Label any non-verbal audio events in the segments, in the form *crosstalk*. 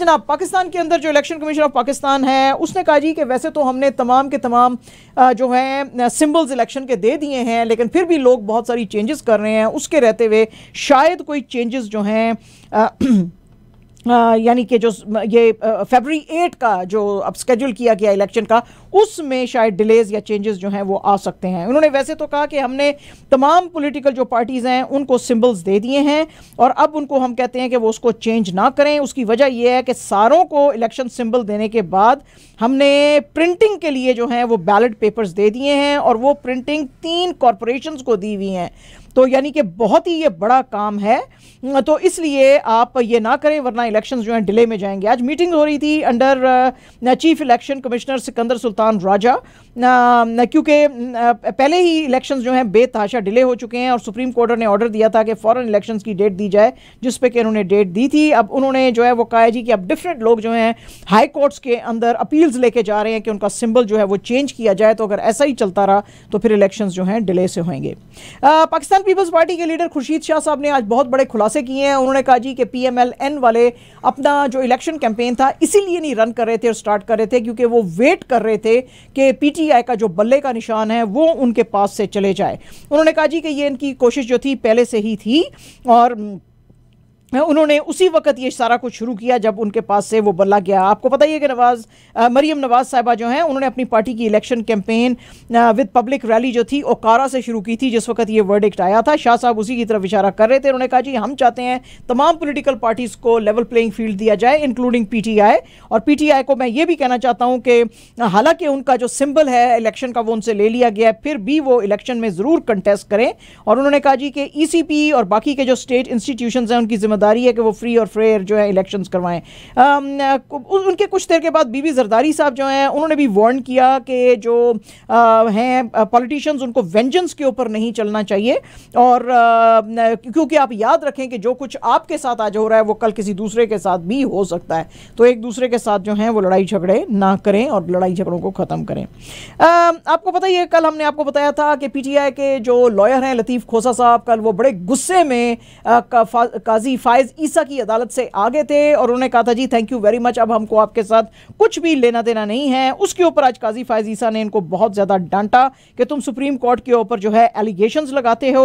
जनाब पाकिस्तान के अंदर जो इलेक्शन कमीशन ऑफ पाकिस्तान है उसने कहा जी कि वैसे तो हमने तमाम के तमाम जो है सिंबल्स इलेक्शन के दे दिए हैं लेकिन फिर भी लोग बहुत सारी चेंजेस कर रहे हैं उसके रहते हुए शायद कोई चेंजेस जो हैं यानी कि जो ये फरवरी एट का जो अब स्केड्यूल किया गया इलेक्शन का उसमें शायद डिलेज या चेंजेस जो हैं वो आ सकते हैं उन्होंने वैसे तो कहा कि हमने तमाम पॉलिटिकल जो पार्टीज़ हैं उनको सिंबल्स दे दिए हैं और अब उनको हम कहते हैं कि वो उसको चेंज ना करें उसकी वजह यह है कि सारों को इलेक्शन सिंबल देने के बाद हमने प्रिंटिंग के लिए जो हैं वो बैलेट पेपर्स दे दिए हैं और वो प्रिंटिंग तीन कॉरपोरेशन को दी हुई हैं तो यानी कि बहुत ही ये बड़ा काम है तो इसलिए आप ये ना करें वरना इलेक्शन जो हैं डिले में जाएंगे आज मीटिंग हो रही थी under chief election commissioner Sikandar Sultan Raja क्योंकि पहले ही इलेक्शंस जो हैं बेतहाशा डिले हो चुके हैं और सुप्रीम कोर्ट ने ऑर्डर दिया था कि फॉरन इलेक्शंस की डेट दी जाए जिस पर कि उन्होंने डेट दी थी अब उन्होंने जो है वो कहा है जी कि अब डिफरेंट लोग जो हैं हाई कोर्ट्स के अंदर अपील्स लेके जा रहे हैं कि उनका सिंबल जो है वो चेंज किया जाए तो अगर ऐसा ही चलता रहा तो फिर इलेक्शंस जो हैं डिले से होंगे पाकिस्तान पीपल्स पार्टी के लीडर खुर्शीद शाह साहब ने आज बहुत बड़े खुलासे किए हैं उन्होंने कहा जी कि पीएमएलएन वाले अपना जो इलेक्शन कैंपेन था इसीलिए नहीं रन कर रहे थे और स्टार्ट कर रहे थे क्योंकि वो वेट कर रहे थे कि पीटीआई का जो बल्ले का निशान है वो उनके पास से चले जाए उन्होंने कहा जी कि ये इनकी कोशिश जो थी पहले से ही थी और उन्होंने उसी वक्त ये सारा कुछ शुरू किया जब उनके पास से वो बल्ला गया आपको पता ही है कि नवाज मरीम नवाज साहबा जो हैं उन्होंने अपनी पार्टी की election campaign with public rally जो थी ओकारा से शुरू की थी जिस वक्त ये वर्डिक्ट आया था शाह साहब उसी की तरफ इशारा कर रहे थे उन्होंने कहा जी हम चाहते हैं तमाम पोलिटिकल पार्टीज़ को लेवल प्लेइंग फील्ड दिया जाए इंक्लूडिंग पी और पी को मैं ये भी कहना चाहता हूँ कि हालांकि उनका जो सिम्बल है इलेक्शन का वो उनसे ले लिया गया है फिर भी वो इलेक्शन में ज़रूर कंटेस्ट करें और उन्होंने कहा जी कि ई e और बाकी के जो स्टेट इंस्टीट्यूशन हैं उनकी जिम्मेदारी है कि वो फ्री और फेयर जो है इलेक्शन करवाएं um, uh, उनके कुछ देर के बाद बीबी जरदारी साहब जो हैं उन्होंने भी वार्न किया कि जो uh, हैं पॉलिटिशियंस uh, उनको वेंजेंस के ऊपर नहीं चलना चाहिए और क्योंकि आप याद रखें कि जो कुछ आपके साथ आज हो रहा है वो कल किसी दूसरे के साथ भी हो सकता है तो एक दूसरे के साथ जो हैं वो लड़ाई झगड़े ना करें और लड़ाई झगड़ों को ख़त्म करें आ, um, आपको पता ही है कल हमने आपको बताया था कि पीटीआई के जो लॉयर हैं लतीफ़ खोसा साहब कल वो बड़े गुस्से में काजी फायज ईसा की अदालत से आगे थे और उन्होंने कहा था जी थैंक यू वेरी मच अब हमको आपके साथ कुछ भी लेना देना नहीं है उसके ऊपर आज काजी फायज ईसा ने इनको बहुत ज़्यादा डांटा कि तुम सुप्रीम कोर्ट के ऊपर जो है एलिगेशन लगाते हो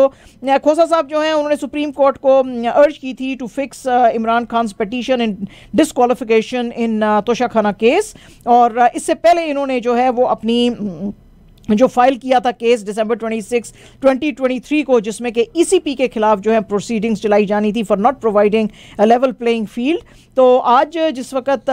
खोसा साहब जो हैं उन्होंने सुप्रीम कोर्ट को अर्ज की थी to fix Imran Khan petition in disqualification in Toshakhana case और इससे पहले इन्होंने जो है वो अपनी जो फाइल किया था केस दिसंबर 26, 2023 को जिसमें कि ईसीपी e के खिलाफ जो है प्रोसीडिंग्स चलाई जानी थी for not providing level playing field तो आज जिस वक्त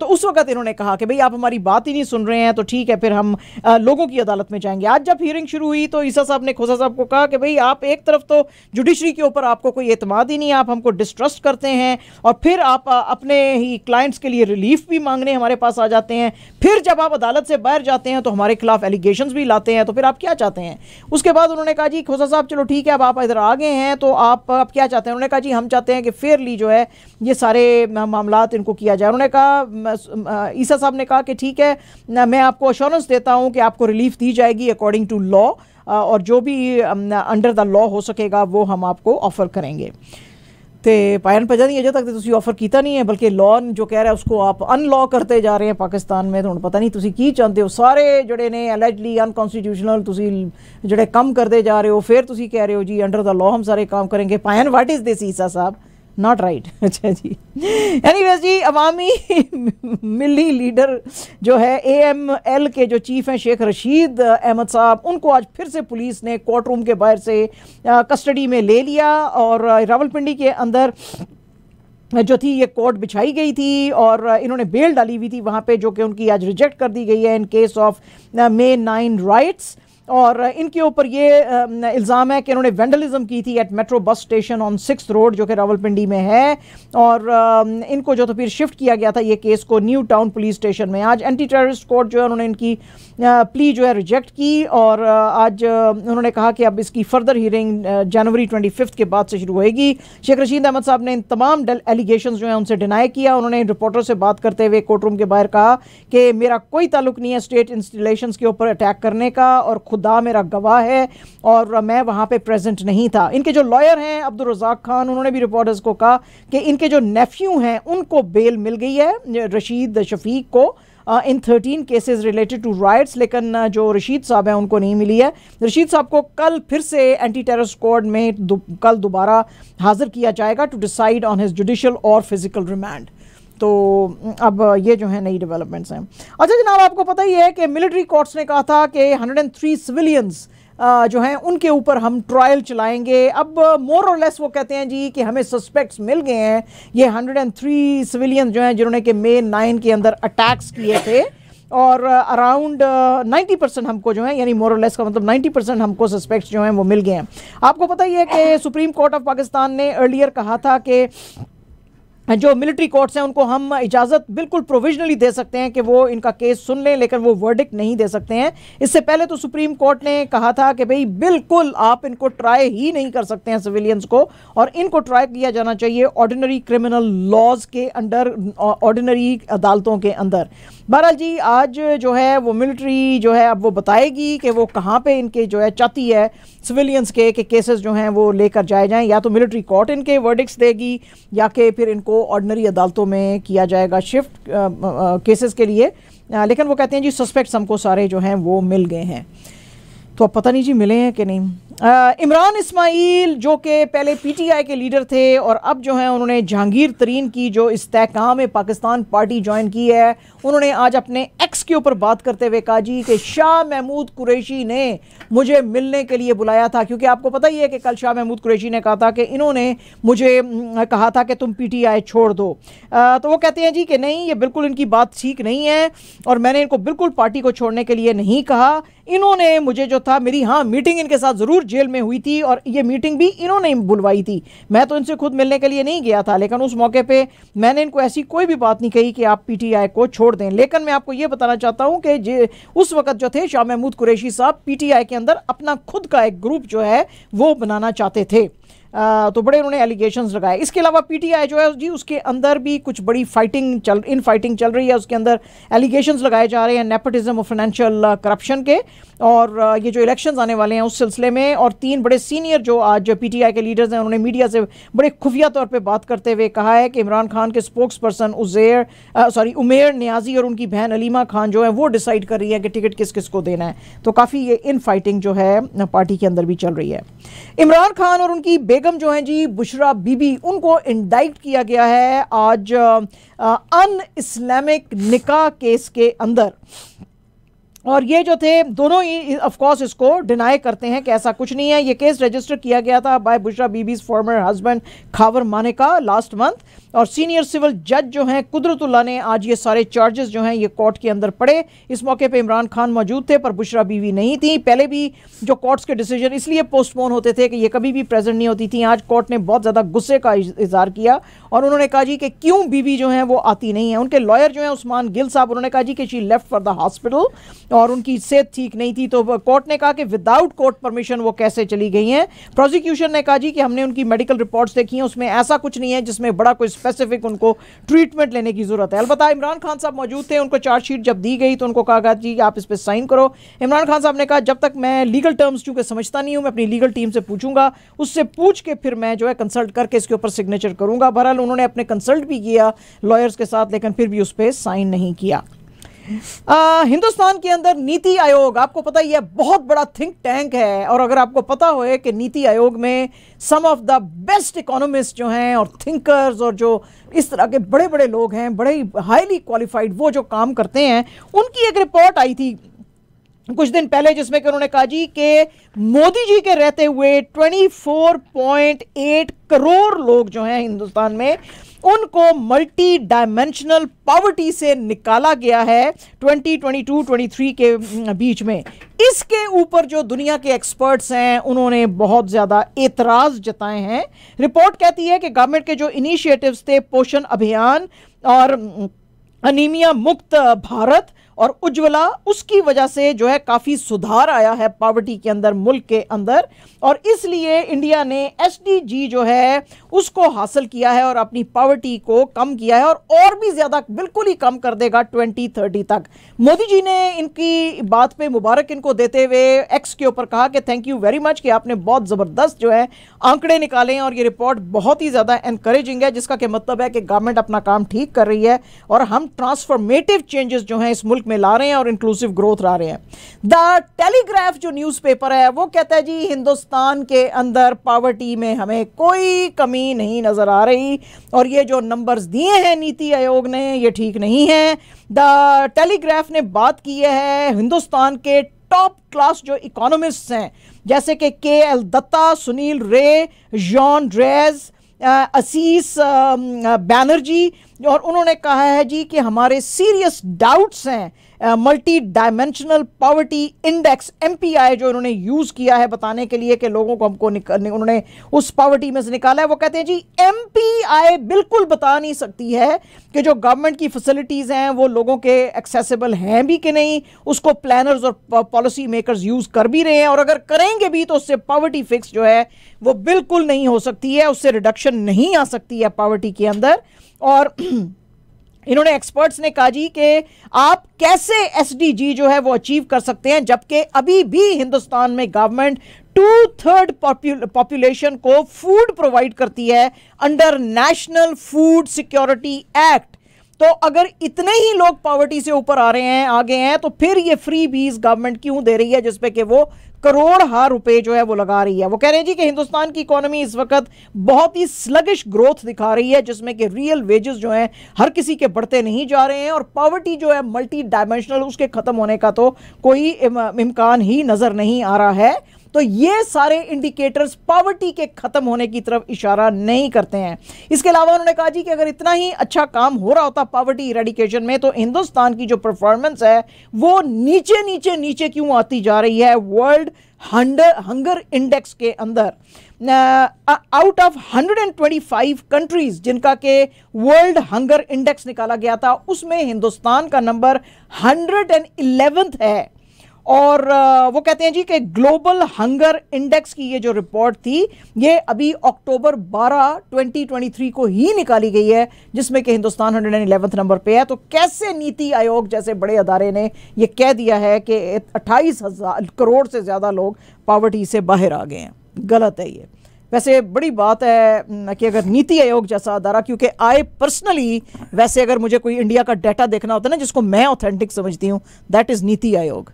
तो उस वक्त इन्होंने कहा कि भाई आप हमारी बात ही नहीं सुन रहे हैं तो ठीक है फिर हम लोगों की अदालत में जाएंगे आज जब हियरिंग शुरू हुई तो ईसा साहब ने खोसा साहब को कहा कि भाई आप एक तरफ तो जुडिशरी के ऊपर आपको कोई एतमाद ही नहीं आप हमको डिस्ट्रस्ट करते हैं और फिर आप अपने ही क्लाइंट्स के लिए रिलीफ भी मांगने हमारे पास आ जाते हैं फिर जब आप अदालत से बाहर जाते हैं तो हमारे खिलाफ एलिगेशन सॉल्यूशंस भी लाते हैं तो फिर आप क्या चाहते हैं उसके बाद उन्होंने कहा जी खोसा साहब चलो ठीक है अब आप इधर आ गए हैं तो आप अब क्या चाहते हैं उन्होंने कहा जी हम चाहते हैं कि फेयरली जो है ये सारे मामला इनको किया जाए उन्होंने कहा ईसा साहब ने कहा कि ठीक है मैं आपको अश्योरेंस देता हूँ कि आपको रिलीफ दी जाएगी अकॉर्डिंग टू लॉ और जो भी अंडर द लॉ हो सकेगा वो हम आपको ऑफ़र करेंगे ਤੇ ਪਾਇਨ ਪਜਾ ਨਹੀਂ ਅਜੇ ਤੱਕ ਤੇ ਤੁਸੀਂ ਆਫਰ ਕੀਤਾ ਨਹੀਂ ਹੈ ਬਲਕਿ ਲੋਨ ਜੋ ਕਹਿ ਰਿਹਾ ਉਸਕੋ ਆਪ ਅਨਲੌਕ ਕਰਤੇ ਜਾ ਰਹੇ ਹੈ ਪਾਕਿਸਤਾਨ ਮੇ ਹੁਣ ਪਤਾ ਨਹੀਂ ਤੁਸੀਂ ਕੀ ਚਾਹੁੰਦੇ ਹੋ ਸਾਰੇ ਜਿਹੜੇ ਨੇ ਅਲੈਜਲੀ ਅਨਕਨਸਟੀਟਿਊਸ਼ਨਲ ਤੁਸੀਂ ਜਿਹੜੇ ਕੰਮ ਕਰਦੇ ਜਾ ਰਹੇ ਹੋ ਫਿਰ ਤੁਸੀਂ ਕਹਿ ਰਹੇ ਹੋ ਜੀ ਅੰਡਰ ਦਾ ਲਾਅ ਹਮ ਸਾਰੇ ਕੰਮ ਕਰਾਂਗੇ ਪਾਇਨ ਵਾਟ ਇਜ਼ ਦਿਸ ਈਸਾ ਸਾਹਿਬ नॉट राइट *laughs* अच्छा जी एनीवेज जी अवामी *laughs* मिली लीडर जो है ए एम एल के जो चीफ हैं शेख रशीद अहमद साहब उनको आज फिर से पुलिस ने कोर्ट रूम के बाहर से कस्टडी में ले लिया और रावलपिंडी के अंदर जो थी ये कोर्ट बिछाई गई थी और इन्होंने बेल डाली हुई थी वहाँ पे जो कि उनकी आज रिजेक्ट कर दी गई है in case of May nine riots और इनके ऊपर ये इल्ज़ाम है कि इन्होंने वेंडलिज्म की थी at metro bus station on six road जो कि रावलपिंडी में है और इनको जो तो फिर शिफ्ट किया गया था ये केस को न्यू टाउन पुलिस स्टेशन में आज एंटी टेररिस्ट कोर्ट जो है उन्होंने इनकी प्ली जो है रिजेक्ट की और आज उन्होंने कहा कि अब इसकी फर्दर हियरिंग जनवरी ट्वेंटी के बाद से शुरू होगी शेख रशीद अहमद साहब ने इन तमाम एलिगेशन जो है उनसे डिनाई किया उन्होंने रिपोर्टर से बात करते हुए कोर्ट रूम के बाहर कहा कि मेरा कोई ताल्लुक नहीं है स्टेट इंस्टीलेशन के ऊपर अटैक करने का और खुद खुदा मेरा गवाह है और मैं वहाँ पे प्रेजेंट नहीं था इनके जो लॉयर हैं अब्दुल रजाक खान उन्होंने भी रिपोर्टर्स को कहा कि इनके जो नेफ्यू हैं उनको बेल मिल गई है रशीद शफीक को in thirteen cases related to riots लेकिन जो रशीद साहब हैं उनको नहीं मिली है रशीद साहब को कल फिर से एंटी टेरर स्क्वाड में दु, कल दोबारा हाजिर किया जाएगा to decide on his judicial और फिजिकल रिमांड तो हम्म, अब ये जो है नई डेवलपमेंट्स हैं अच्छा जनाब आपको पता ही है कि मिलिट्री कोर्ट्स ने कहा था कि 103 सिविलियंस जो हैं उनके ऊपर हम ट्रायल चलाएंगे अब मोर और लेस वो कहते हैं जी कि हमें सस्पेक्ट्स मिल गए हैं ये 103 सिविलियंस जो हैं जिन्होंने कि मे नाइन के अंदर अटैक्स किए थे और अराउंड नाइन्टी परसेंट हमको जो है यानी मोर लेस का मतलब नाइन्टी परसेंट हमको सस्पेक्ट्स जो हैं वो मिल गए हैं आपको पता ही है कि सुप्रीम कोर्ट ऑफ पाकिस्तान ने अर्लियर कहा था कि जो मिलिट्री कोर्ट्स हैं उनको हम इजाज़त बिल्कुल प्रोविजनली दे सकते हैं कि वो इनका केस सुन लें लेकिन वो वर्डिक नहीं दे सकते हैं इससे पहले तो सुप्रीम कोर्ट ने कहा था कि भाई बिल्कुल आप इनको ट्राई ही नहीं कर सकते हैं सिविलियंस को और इनको ट्राई किया जाना चाहिए ऑर्डिनरी क्रिमिनल लॉज के अंडर ऑर्डिनरी अदालतों के अंदर बहरहाल जी आज जो है वो मिलिट्री जो है अब वो बताएगी कि वो कहाँ पे इनके जो है चाहती है सिविलियंस के कि केसेस जो हैं वो लेकर जाए जाएँ या तो मिलिट्री कोर्ट इनके वर्डिक्स देगी या कि फिर इनको ऑर्डनरी अदालतों में किया जाएगा शिफ्ट केसेस के लिए लेकिन वो कहते हैं जी सस्पेक्ट्स हमको सारे जो हैं वो मिल गए हैं तो अब पता नहीं जी मिले हैं कि नहीं इमरान इस्माइल जो कि पहले पीटीआई के लीडर थे और अब जो हैं उन्होंने जहांगीर तरीन की जो इस्तेकाम पाकिस्तान पार्टी ज्वाइन की है उन्होंने आज अपने एक्स के ऊपर बात करते हुए कहा जी कि शाह महमूद कुरैशी ने मुझे मिलने के लिए बुलाया था क्योंकि आपको पता ही है कि कल शाह महमूद कुरैशी ने कहा था कि इन्होंने मुझे कहा था कि तुम आई छोड़ दो आ, तो वो कहते हैं जी कि नहीं ये बिल्कुल इनकी बात ठीक नहीं है और मैंने इनको बिल्कुल पार्टी को छोड़ने के लिए नहीं कहा इन्होंने मुझे जो था मेरी हाँ मीटिंग इनके साथ ज़रूर जेल में हुई थी और ये मीटिंग भी इन्होंने बुलवाई थी मैं तो इनसे खुद मिलने के लिए नहीं गया था लेकिन उस मौके पर मैंने इनको ऐसी कोई भी बात नहीं कही कि आप पीटीआई को छोड़ दें लेकिन मैं आपको ये बताना चाहता हूँ कि उस वक्त जो थे शाह महमूद कुरैशी साहब पी के अंदर अपना खुद का एक ग्रुप जो है वो बनाना चाहते थे तो बड़े उन्होंने एलिगेशन लगाए इसके अलावा पीटीआई जो है जी उसके अंदर भी कुछ बड़ी फाइटिंग चल इन फाइटिंग चल रही है उसके अंदर एलिगेशन लगाए जा रहे हैं नेपोटिज्म और फाइनेंशियल करप्शन के और ये जो इलेक्शंस आने वाले हैं उस सिलसिले में और तीन बड़े सीनियर जो आज पीटीआई के लीडर्स हैं उन्होंने मीडिया से बड़े खुफिया तौर पर बात करते हुए कहा है कि इमरान खान के spokesperson Uzair sorry Umer Niazi और उनकी बहन अलीमा खान जो है वो डिसाइड कर रही है कि टिकट किस किस को देना है तो काफ़ी ये इन फाइटिंग जो है पार्टी के अंदर भी चल रही है इमरान खान और उनकी बेग बेगम जो हैं जी बुशरा बीबी उनको इंडाइक्ट किया गया है आज अन इस्लामिक निका केस के अंदर और ये जो थे दोनों ही कोर्स इसको डिनाई करते हैं कि ऐसा कुछ नहीं है ये केस रजिस्टर किया गया था by Bushra Bibi's former husband Khawar Mane का लास्ट मंथ और सीनियर सिविल जज जो हैं कुदरतुल्ला ने आज ये सारे चार्जेस जो हैं ये कोर्ट के अंदर पड़े इस मौके पे इमरान खान मौजूद थे पर बुशरा बीवी नहीं थी पहले भी जो कोर्ट्स के डिसीजन इसलिए पोस्टपोन होते थे कि ये कभी भी प्रेजेंट नहीं होती थी आज कोर्ट ने बहुत ज़्यादा गुस्से का इजहार किया और उन्होंने कहा जी कि क्यों बीवी जो है वो आती नहीं है उनके लॉयर जो है उस्मान गिल साहब उन्होंने कहा जी कि she left for the hospital और उनकी सेहत ठीक नहीं थी तो कोर्ट ने कहा कि विदाउट कोर्ट परमिशन वो कैसे चली गई हैं प्रोसिक्यूशन ने कहा जी कि हमने उनकी मेडिकल रिपोर्ट्स देखी हैं उसमें ऐसा कुछ नहीं है जिसमें बड़ा कोई स्पेसिफिक उनको ट्रीटमेंट लेने की ज़रूरत है अलबत् इमरान खान साहब मौजूद थे उनको चार्जशीट जब दी गई तो उनको कहा गया जी आप इस पर साइन करो इमरान खान साहब ने कहा जब तक मैं लीगल टर्म्स चूंकि समझता नहीं हूँ मैं अपनी लीगल टीम से पूछूंगा उससे पूछ के फिर मैं जो है कंसल्ट करके इसके ऊपर सिग्नेचर करूंगा बहरहाल उन्होंने अपने कंसल्ट भी किया लॉयर्स के साथ लेकिन फिर भी उस पर साइन नहीं किया आ, हिंदुस्तान के अंदर नीति आयोग आपको पता ही है बहुत बड़ा थिंक टैंक है और अगर आपको पता हो कि नीति आयोग में some of the best economist जो हैं और थिंकर्स और जो इस तरह के बड़े बड़े लोग हैं बड़े ही हाईली क्वालिफाइड वो जो काम करते हैं उनकी एक रिपोर्ट आई थी कुछ दिन पहले जिसमें कि उन्होंने कहा जी कि मोदी जी के रहते हुए 24.8 करोड़ लोग जो हैं हिंदुस्तान में उनको मल्टी डायमेंशनल पॉवर्टी से निकाला गया है 2022 23 के बीच में इसके ऊपर जो दुनिया के एक्सपर्ट्स हैं उन्होंने बहुत ज़्यादा एतराज़ जताए हैं रिपोर्ट कहती है कि गवर्नमेंट के जो इनिशिएटिव्स थे पोषण अभियान और अनीमिया मुक्त भारत और उज्ज्वला उसकी वजह से जो है काफ़ी सुधार आया है पावर्टी के अंदर मुल्क के अंदर और इसलिए इंडिया ने एस जो है उसको हासिल किया है और अपनी पावर्टी को कम किया है और और भी ज़्यादा बिल्कुल ही कम कर देगा 2030 तक मोदी जी ने इनकी बात पे मुबारक इनको देते हुए एक्स के ऊपर कहा कि थैंक यू वेरी मच कि आपने बहुत ज़बरदस्त जो है आंकड़े निकाले और ये रिपोर्ट बहुत ही ज़्यादा इनक्रेजिंग है जिसका कि मतलब है कि गवर्नमेंट अपना काम ठीक कर रही है और हम ट्रांसफॉर्मेटिव चेंजेस जो हैं इस मुल्क में ला रहे हैं और इंक्लूसिव ग्रोथ ला रहे हैं द टेलीग्राफ जो न्यूज़पेपर है वो कहता है जी हिंदुस्तान के अंदर पावर्टी में हमें कोई कमी नहीं नज़र आ रही और ये जो नंबर्स दिए हैं नीति आयोग ने ये ठीक नहीं है द टेलीग्राफ ने बात की है हिंदुस्तान के टॉप क्लास जो इकोनॉमिस्ट हैं जैसे कि के एल दत्ता सुनील रे जॉन ड्रेज असीस बैनर्जी और उन्होंने कहा है जी कि हमारे सीरियस डाउट्स हैं multi dimensional poverty index M जो इन्होंने यूज़ किया है बताने के लिए कि लोगों को हमको उन्होंने उस पॉवर्टी में से निकाला है वो कहते हैं जी एम बिल्कुल बता नहीं सकती है कि जो गवर्नमेंट की फैसिलिटीज़ हैं वो लोगों के एक्सेसिबल हैं भी कि नहीं उसको प्लानर्स और पॉलिसी मेकर्स यूज़ कर भी रहे हैं और अगर करेंगे भी तो उससे पॉवर्टी फिक्स जो है वो बिल्कुल नहीं हो सकती है उससे रिडक्शन नहीं आ सकती है पॉवर्टी के अंदर और *clears throat* इन्होंने एक्सपर्ट्स ने कहा जी कि आप कैसे एसडीजी जो है वो अचीव कर सकते हैं जबकि अभी भी हिंदुस्तान में गवर्नमेंट टू थर्ड पॉपुलेशन को फूड प्रोवाइड करती है under national food security act तो अगर इतने ही लोग पॉवर्टी से ऊपर आ रहे हैं आगे हैं तो फिर ये फ्री बीज गवर्नमेंट क्यों दे रही है जिसपे कि वो करोड़ हार रुपए जो है वो लगा रही है वो कह रहे हैं जी कि हिंदुस्तान की इकोनॉमी इस वक्त बहुत ही स्लगिश ग्रोथ दिखा रही है जिसमें कि रियल वेजेस जो हैं हर किसी के बढ़ते नहीं जा रहे हैं और पॉवर्टी जो है मल्टी डायमेंशनल उसके ख़त्म होने का तो कोई इम्कान ही नज़र नहीं आ रहा है तो ये सारे इंडिकेटर्स पॉवर्टी के ख़त्म होने की तरफ इशारा नहीं करते हैं इसके अलावा उन्होंने कहा जी कि अगर इतना ही अच्छा काम हो रहा होता पॉवर्टी इरेडिकेशन में तो हिंदुस्तान की जो परफॉर्मेंस है वो नीचे नीचे नीचे क्यों आती जा रही है वर्ल्ड हंडर हंगर इंडेक्स के अंदर आउट ऑफ 125 कंट्रीज जिनका के वर्ल्ड हंगर इंडेक्स निकाला गया था उसमें हिंदुस्तान का नंबर हंड्रेड है और वो कहते हैं जी कि ग्लोबल हंगर इंडेक्स की ये जो रिपोर्ट थी ये अभी अक्टूबर 12 2023 को ही निकाली गई है जिसमें कि Hindustan hundred and eleventh number पे है तो कैसे नीति आयोग जैसे बड़े अदारे ने ये कह दिया है कि अट्ठाईस हज़ार करोड़ से ज़्यादा लोग पावर्टी से बाहर आ गए हैं गलत है ये वैसे बड़ी बात है कि अगर नीति आयोग जैसा अदारा क्योंकि आई पर्सनली वैसे अगर मुझे कोई इंडिया का डाटा देखना होता है ना जिसको मैं ऑथेंटिक समझती हूँ दैट इज़ नीति आयोग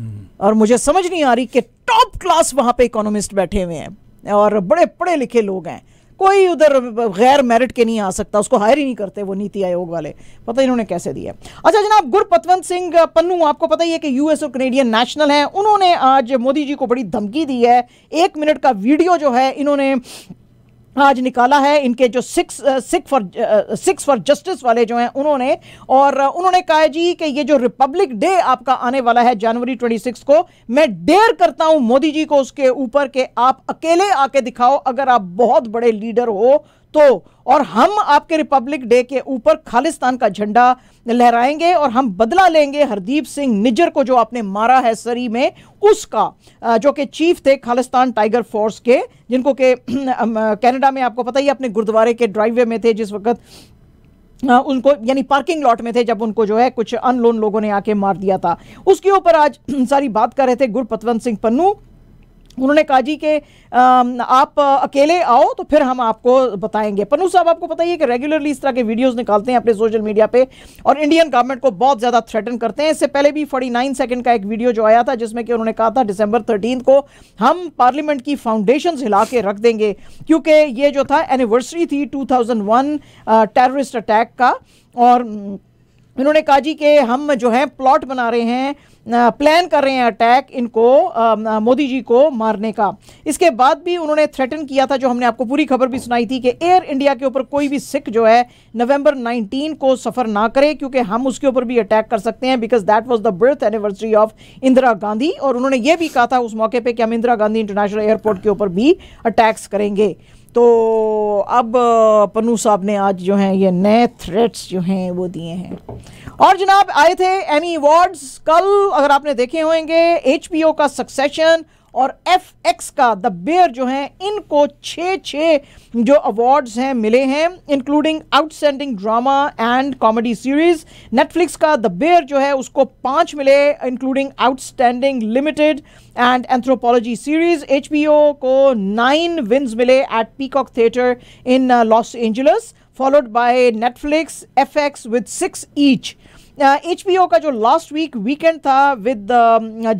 और मुझे समझ नहीं आ रही कि टॉप क्लास वहां पे इकोनॉमिस्ट बैठे हुए हैं और बड़े पढ़े लिखे लोग हैं कोई उधर गैर मेरिट के नहीं आ सकता उसको हायर ही नहीं करते वो नीति आयोग वाले पता इन्होंने कैसे दिया अच्छा जनाब गुरपतवंत सिंह पन्नू आपको पता ही है कि यूएस और कनेडियन नेशनल हैं उन्होंने आज मोदी जी को बड़ी धमकी दी है एक मिनट का वीडियो जो है इन्होंने आज निकाला है इनके जो six six for six for justice वाले जो हैं उन्होंने और uh, उन्होंने कहा है जी कि ये जो रिपब्लिक डे आपका आने वाला है जनवरी ट्वेंटी सिक्स को मैं डेयर करता हूं मोदी जी को उसके ऊपर के आप अकेले आके दिखाओ अगर आप बहुत बड़े लीडर हो तो और हम आपके रिपब्लिक डे के ऊपर खालिस्तान का झंडा लहराएंगे और हम बदला लेंगे हरदीप सिंह निजर को जो आपने मारा है सरी में उसका जो कि चीफ थे खालिस्तान टाइगर फोर्स के जिनको के *clears throat* कनाडा में आपको पता ही अपने गुरुद्वारे के ड्राइववे में थे जिस वक्त उनको यानी पार्किंग लॉट में थे जब उनको जो है कुछ अनलोन लोगों ने आके मार दिया था उसके ऊपर आज *clears throat* सारी बात कर रहे थे गुरपतवंत सिंह पन्नू उन्होंने कहा जी कि आप अकेले आओ तो फिर हम आपको बताएंगे पनू साहब आपको पता ही है कि रेगुलरली इस तरह के वीडियोस निकालते हैं अपने सोशल मीडिया पे और इंडियन गवर्नमेंट को बहुत ज़्यादा थ्रेटन करते हैं इससे पहले भी 49 सेकंड का एक वीडियो जो आया था जिसमें कि उन्होंने कहा था दिसंबर थर्टीन को हम पार्लियामेंट की फाउंडेशन हिला के रख देंगे क्योंकि ये जो था एनिवर्सरी थी टू टेररिस्ट अटैक का और इन्होंने कहा जी कि हम जो है प्लॉट बना रहे हैं प्लान कर रहे हैं अटैक इनको मोदी जी को मारने का इसके बाद भी उन्होंने थ्रेटन किया था जो हमने आपको पूरी खबर भी सुनाई थी कि एयर इंडिया के ऊपर कोई भी सिख जो है नवंबर 19 को सफ़र ना करे क्योंकि हम उसके ऊपर भी अटैक कर सकते हैं because that was the birth anniversary of Indira Gandhi और उन्होंने ये भी कहा था उस मौके पर कि हम इंदिरा गांधी इंटरनेशनल एयरपोर्ट के ऊपर भी अटैक्स करेंगे तो अब पन्नू साहब ने आज जो हैं ये नए थ्रेट्स जो हैं वो दिए हैं और जनाब आए थे एमी अवार्ड्स कल अगर आपने देखे होंगे एच का सक्सेशन और एफ एक्स का द बेयर जो है इनको छः छः जो अवार्ड्स हैं मिले हैं including outstanding drama and comedy series Netflix का द बेयर जो है उसको पाँच मिले including outstanding limited and anthropology series H को नाइन विन्स मिले at Peacock Theater in Los Angeles by Netflix F X with six each H uh, का जो लास्ट वीक वीकेंड था विद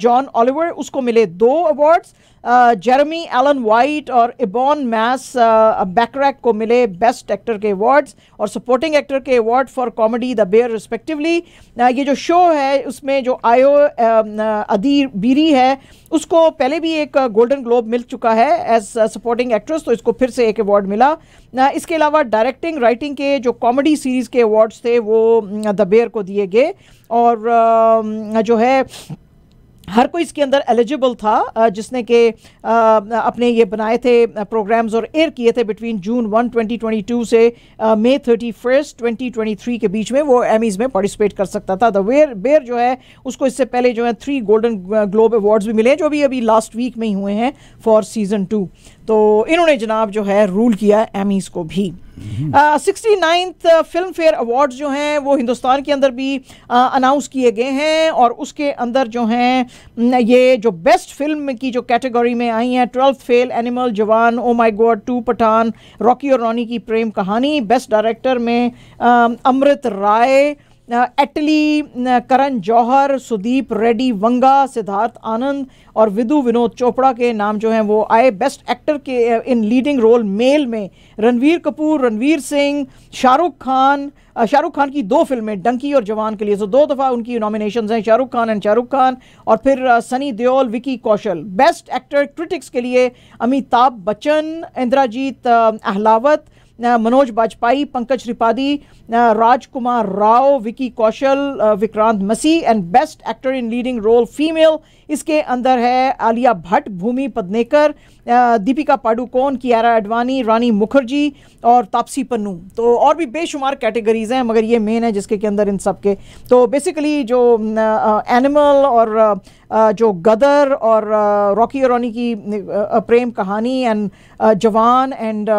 जॉन ऑलिवर उसको मिले दो अवार्ड्स जेरमी एलन वाइट और इबॉन mess Bachrach को मिले बेस्ट एक्टर के अवार्ड्स और सपोर्टिंग एक्टर के award for comedy the Bear respectively ये जो शो है उसमें जो आयो अदीर बीरी है उसको पहले भी एक गोल्डन ग्लोब मिल चुका है एज सपोर्टिंग एक्ट्रेस तो इसको फिर से एक अवार्ड मिला इसके अलावा डायरेक्टिंग राइटिंग के जो कॉमेडी सीरीज़ के अवार्ड्स थे वो द बेयर को दिए गए और जो है हर कोई इसके अंदर एलिजिबल था जिसने के अपने ये बनाए थे प्रोग्राम्स और एयर किए थे बिटवीन जून 1 2022 से मई थर्टी फर्स्ट ट्वेंटी के बीच में वो एमीज़ में पार्टिसिपेट कर सकता था द वेयर बेयर जो है उसको इससे पहले जो है थ्री गोल्डन ग्लोब अवार्ड्स भी मिले जो भी अभी लास्ट वीक में ही हुए हैं फॉर सीज़न टू तो इन्होंने जनाब जो है रूल किया है एमीज़ को भी sixty ninth Filmfare award जो हैं वो हिंदुस्तान के अंदर भी अनाउंस किए गए हैं और उसके अंदर जो हैं ये जो बेस्ट फिल्म की जो कैटेगरी में आई हैं twelfth fail animal Jawan oh my God two Pathaan Rocky और रॉनी की प्रेम कहानी बेस्ट डायरेक्टर में अमृत राय एटली करण जौहर सुदीप रेड्डी वंगा सिद्धार्थ आनंद और विदु विनोद चोपड़ा के नाम जो हैं वो आए बेस्ट एक्टर के इन लीडिंग रोल मेल में रणवीर कपूर रणवीर सिंह शाहरुख खान शाहरुख खान की दो फिल्में डंकी और जवान के लिए सो दो दफ़ा उनकी नॉमिनेशन हैं शाहरुख खान एंड शाहरुख खान और फिर Sunny Deol Vicky Kaushal best actor critics के लिए Amitabh Bachchan Indrajit Ahlawat Manoj Bajpayee Pankaj Tripathi Rajkumar Rao Vicky Kaushal Vikrant Massey and best actor in leading role female इसके अंदर है आलिया भट्ट भूमि पदनेकर दीपिका की कियारा एडवानी रानी मुखर्जी और तापसी पन्नू तो और भी बेशुमार कैटेगरीज़ हैं मगर ये मेन है जिसके के अंदर इन सब के तो बेसिकली जो एनिमल और जो गदर और रॉकी और रॉनी की प्रेम कहानी एंड जवान एंड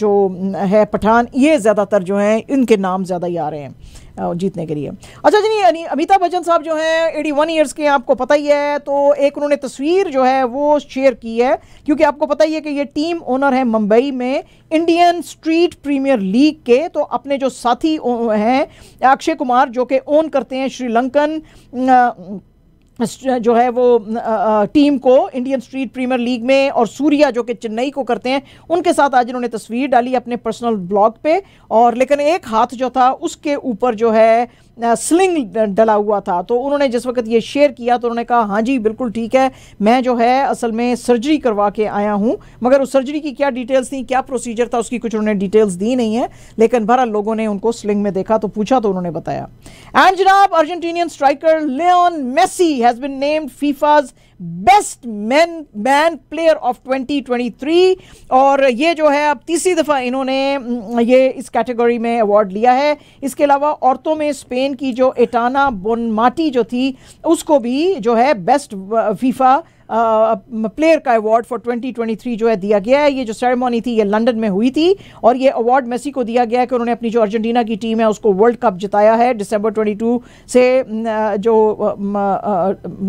जो है पठान ये ज़्यादातर जो हैं इनके नाम ज़्यादा ही आ रहे हैं हाँ, जीतने के लिए अच्छा जी अमिताभ बच्चन साहब जो हैं एटी वन ईयर्स के आपको पता ही है तो एक उन्होंने तस्वीर जो है वो शेयर की है क्योंकि आपको पता ही है कि ये टीम ओनर है मुंबई में इंडियन स्ट्रीट प्रीमियर लीग के तो अपने जो साथी हैं अक्षय कुमार जो कि ओन करते हैं श्रीलंकन जो है वो टीम को इंडियन स्ट्रीट प्रीमियर लीग में और सूर्या जो कि चेन्नई को करते हैं उनके साथ आज इन्होंने तस्वीर डाली अपने पर्सनल ब्लॉग पे और लेकिन एक हाथ जो था उसके ऊपर जो है स्लिंग डला हुआ था तो उन्होंने जिस वक्त ये शेयर किया तो उन्होंने कहा हाँ जी बिल्कुल ठीक है मैं जो है असल में सर्जरी करवा के आया हूँ मगर उस सर्जरी की क्या डिटेल्स थी क्या प्रोसीजर था उसकी कुछ उन्होंने डिटेल्स दी नहीं है लेकिन भरा लोगों ने उनको स्लिंग में देखा तो पूछा तो उन्होंने बताया एंड जनाब Argentinian striker Lionel Messi has been named FIFA's best man man player of 2023 और ये जो है अब तीसरी दफ़ा इन्होंने ये इस कैटेगरी में अवार्ड लिया है इसके अलावा औरतों में स्पेन की जो एटाना बोनमाटी जो थी उसको भी जो है बेस्ट फीफा प्लेयर का अवार्ड फॉर 2023 जो है दिया गया है ये जो सेरेमोनी थी ये लंदन में हुई थी और ये अवार्ड मेसी को दिया गया है कि उन्होंने अपनी जो अर्जेंटीना की टीम है उसको वर्ल्ड कप जिताया है दिसंबर 22 से जो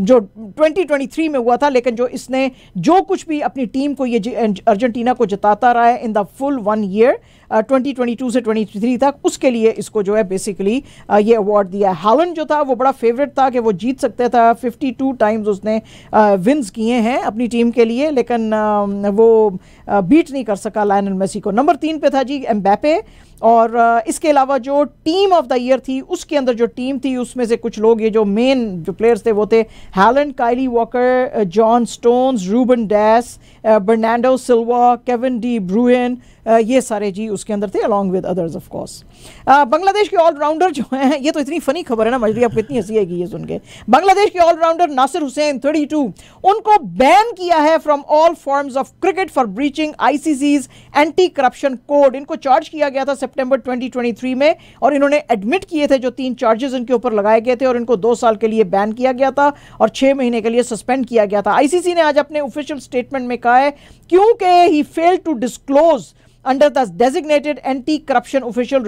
जो 2023 में हुआ था लेकिन जो इसने जो कुछ भी अपनी टीम को ये अर्जेंटीना को जिताता रहा है in the full one year 2022 से 23 तक उसके लिए इसको जो है बेसिकली ये अवार्ड दिया हालन जो था वो बड़ा फेवरेट था कि वो जीत सकता था 52 टाइम्स उसने विन्स किए हैं अपनी टीम के लिए लेकिन वो बीट नहीं कर सका लायनल मेसी को नंबर तीन पे था जी एम्बेपे और इसके अलावा जो टीम ऑफ द ईयर थी उसके अंदर जो टीम थी उसमें से कुछ लोग ये जो मेन जो प्लेयर्स थे वो थे Haaland Kyle Walker John Stones Ruben Dias Bernardo Silva Kevin De Bruyne ये सारे जी उसके अंदर थे along with others of course Bangladesh के ऑलराउंडर जो हैं ये तो इतनी फनी खबर है ना मजरी आपको इतनी हंसी आएगी ये सुन के बांग्लादेश के ऑलराउंडर नासिर हुसैन 32 उनको बैन किया है from all forms of cricket for breaching ICC's anti corruption code इनको चार्ज किया गया था सितंबर 2023 में और इन्होंने एडमिट किए थे जो तीन चार्जेस इनके ऊपर लगाए गए थे और इनको दो साल के लिए बैन किया गया था और छह महीने के लिए सस्पेंड किया गया था आईसीसी ने आज अपने ऑफिशियल स्टेटमेंट में कहा है क्योंकि he fail to disclose under the designated anti corruption official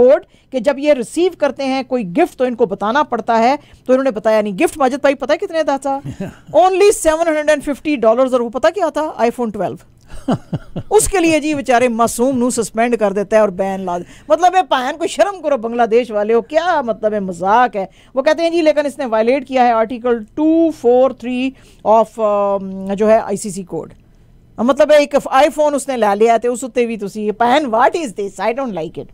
code कि जब ये रिसीव करते हैं कोई गिफ्ट तो इनको बताना पड़ता है तो इन्होंने बताया नहीं गिफ्ट माजिद भाई पता कितने था only seven hundred and fifty dollar और वो पता क्या था आईफोन ट्वेल्व उसके लिए जी बेचारे मासूम नू सस्पेंड कर देता है और बैन ला दे मतलब पायन को शर्म करो बांग्लादेश वाले हो क्या मतलब है मजाक है वो कहते हैं जी लेकिन इसने वायलेट किया है article two four three of जो है आईसीसी कोड मतलब है एक आईफोन उसने ला लिया थे तो उस उत्ते भी तुसी पहन what is this I don't like it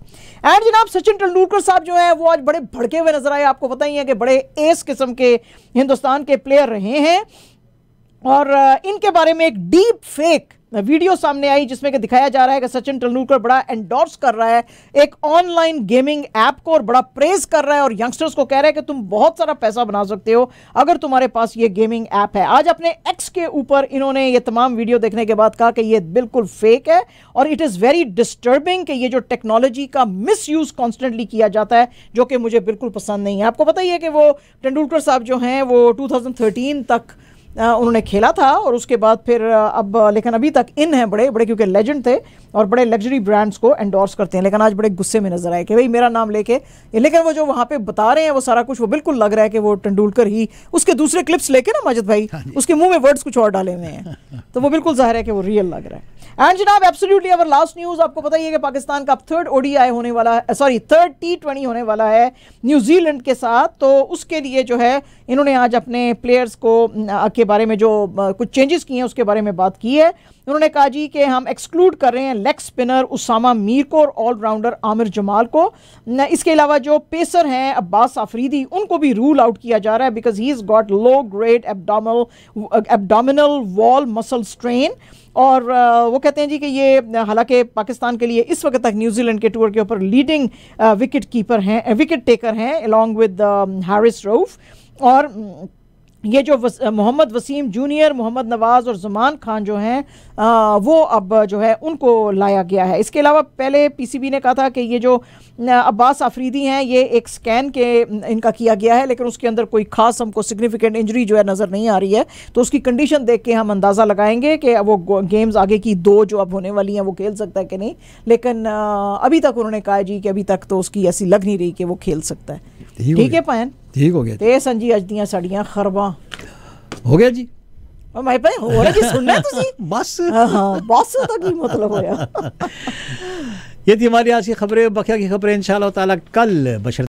and जनाब सचिन तेंदुलकर साहब जो है वो आज बड़े भड़के हुए नजर आए आपको पता ही है कि बड़े एस किस्म के हिंदुस्तान के प्लेयर रहे हैं और uh, इनके बारे में एक डीप फेक वीडियो सामने आई जिसमें दिखाया जा रहा है कि सचिन तेंदुलकर बड़ा एंडोर्स कर रहा है एक ऑनलाइन गेमिंग ऐप को और बड़ा प्रेज कर रहा है और यंगस्टर्स को कह रहा है कि तुम बहुत सारा पैसा बना सकते हो अगर तुम्हारे पास ये गेमिंग ऐप है आज अपने एक्स के ऊपर इन्होंने ये तमाम वीडियो देखने के बाद कहा कि ये बिल्कुल फेक है और इट इज़ वेरी डिस्टर्बिंग कि ये जो टेक्नोलॉजी का मिस यूज़ कॉन्स्टेंटली किया जाता है जो कि मुझे बिल्कुल पसंद नहीं है आपको पता ही है कि वो तेंदुलकर साहब जो हैं वो टू तक उन्होंने खेला था और उसके बाद फिर अब लेकिन अभी तक इन हैं बड़े बड़े क्योंकि लेजेंड थे और बड़े लग्जरी ब्रांड्स को एंडोर्स करते हैं लेकिन आज बड़े गुस्से में नजर आए कि भाई मेरा नाम लेके लेकिन वो जो वहाँ पे बता रहे हैं वो सारा कुछ वो बिल्कुल लग रहा है कि वो टेंडुलकर ही उसके दूसरे क्लिप्स लेके ना माजिद भाई हाँ उसके मुंह में वर्ड्स कुछ और डाले हुए हैं तो वो बिल्कुल जाहिर है कि वो रियल लग रहा है एंड जनाब एब्सोल्युटली अवर लास्ट न्यूज आपको पता ही है कि पाकिस्तान का अब थर्ड ओडीआई होने वाला है सॉरी थर्ड टी ट्वेंटी होने वाला है न्यूजीलैंड के साथ तो उसके लिए जो है इन्होंने आज अपने प्लेयर्स को के बारे में जो कुछ चेंजेस किए हैं उसके बारे में बात की है उन्होंने कहा जी कि हम एक्सक्लूड कर रहे हैं लेग स्पिनर उसामा मीर को और ऑलराउंडर आमिर जमाल को इसके अलावा जो पेसर हैं अब्बास आफरीदी उनको भी रूल आउट किया जा रहा है because he is got low grade abdominal abdominal wall muscle strain और वो कहते हैं जी कि ये हालांकि पाकिस्तान के लिए इस वक्त तक न्यूजीलैंड के टूर के ऊपर लीडिंग विकेट कीपर हैं विकेट टेकर हैं अलॉन्ग विद हारिस रऊफ़ और ये जो वस, मोहम्मद वसीम जूनियर मोहम्मद नवाज़ और जमान खान जो हैं वो अब जो है उनको लाया गया है इसके अलावा पहले पीसीबी ने कहा था कि ये जो अब्बास आफरीदी हैं ये एक स्कैन के इनका किया गया है लेकिन उसके अंदर कोई खास हमको सिग्निफिकेंट इंजरी जो है नज़र नहीं आ रही है तो उसकी कंडीशन देख के हम अंदाज़ा लगाएंगे कि वो गेम्स आगे की दो जो अब होने वाली हैं वो खेल सकता है कि नहीं लेकिन अभी तक उन्होंने कहा जी कि अभी तक तो उसकी ऐसी लग नहीं रही कि वो खेल सकता है ठीक है पायन ਠੀਕ ਹੋ ਗਿਆ ਤੇ ਸੰਜੀ ਅੱਜ ਦੀਆਂ ਸਾਡੀਆਂ ਖਰਬਾਂ ਹੋ ਗਿਆ ਜੀ ਉਹ ਮੈਂ ਭਾਈ ਹੋਰ ਕੀ ਸੁਣਨਾ ਤੁਸੀਂ ਬਸ ਹਾਂ ਬਸ ਤਾਂ ਕੀ ਮਤਲਬ ਹੋਇਆ ये थी हमारी आज की खबरें बकिया की खबरें इन ताला कल बशर